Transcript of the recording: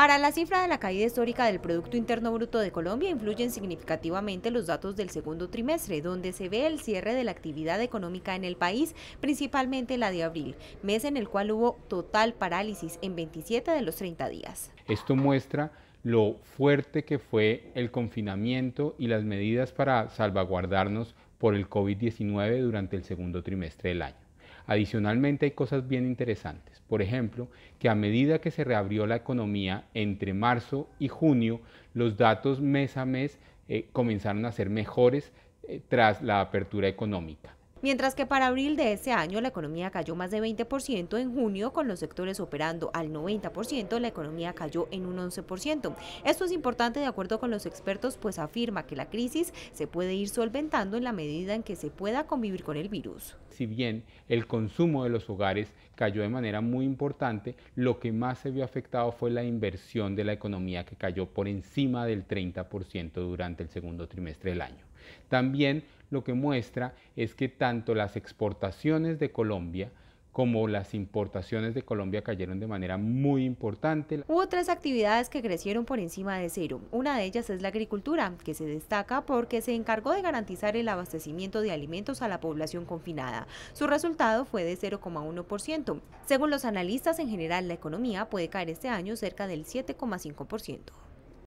Para la cifra de la caída histórica del Producto Interno Bruto de Colombia influyen significativamente los datos del segundo trimestre, donde se ve el cierre de la actividad económica en el país, principalmente la de abril, mes en el cual hubo total parálisis en 27 de los 30 días. Esto muestra lo fuerte que fue el confinamiento y las medidas para salvaguardarnos por el COVID-19 durante el segundo trimestre del año. Adicionalmente hay cosas bien interesantes. Por ejemplo, que a medida que se reabrió la economía entre marzo y junio, los datos mes a mes eh, comenzaron a ser mejores eh, tras la apertura económica. Mientras que para abril de ese año la economía cayó más de 20%, en junio con los sectores operando al 90%, la economía cayó en un 11%. Esto es importante de acuerdo con los expertos, pues afirma que la crisis se puede ir solventando en la medida en que se pueda convivir con el virus. Si bien el consumo de los hogares cayó de manera muy importante, lo que más se vio afectado fue la inversión de la economía que cayó por encima del 30% durante el segundo trimestre del año. También lo que muestra es que tanto las exportaciones de Colombia como las importaciones de Colombia cayeron de manera muy importante. Hubo tres actividades que crecieron por encima de cero. Una de ellas es la agricultura, que se destaca porque se encargó de garantizar el abastecimiento de alimentos a la población confinada. Su resultado fue de 0,1%. Según los analistas, en general la economía puede caer este año cerca del 7,5%.